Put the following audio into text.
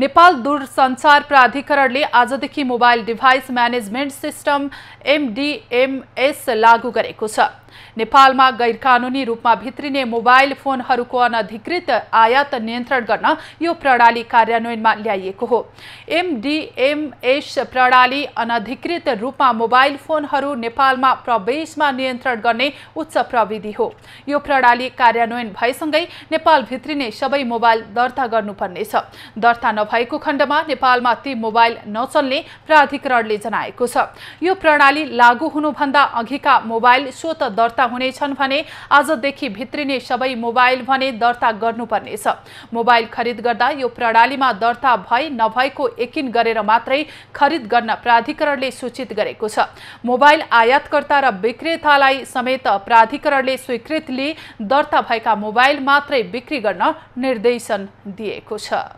नेपाल दूरसञ्चार प्राधिकरणले आजदेखि mobile device management system MDMS लागू गरेको छ नेपालमा गैर कानुनी रूपमा भित्रिने मोबाइल फोनहरूको अनधिकृत आयात नियन्त्रण गर्न यो प्रणाली कार्यान्वयनमा ल्याइएको हो एमडिएमएस प्रणाली अनधिकृत रूपमा मोबाइल फोनहरू नेपालमा प्रवेशमा नियन्त्रण गर्ने उच्च प्रविधि हो यो प्रणाली कार्यान्वयन भएसँगै नेपाल भित्रिने सबै मोबाइल दर्ता गर्नुपर्नेछ दर्ता नभएको खण्डमा नेपालमा ती मोबाइल नचल्ने प्राधिकरणले जनाएको छ यो प्रणाली लागू हुनुभन्दा अघिका मोबाइल स्वत दर्ता हुनेछन् भने आजदेखि भित्रिने सबै मोबाइल भने दर्ता गर्नुपर्नेछ मोबाइल खरिद गर्दा यो प्रणालीमा दर्ता भए नभएको यकिन गरेर मात्रै खरिद गर्न प्राधिकरणले सूचित गरेको छ मोबाइल आयातकर्ता र विक्रेतालाई समेत प्राधिकरणले स्वीकृत लिए दर्ता भएका मोबाइल मात्रै बिक्री गर्न निर्देशन दिएको छ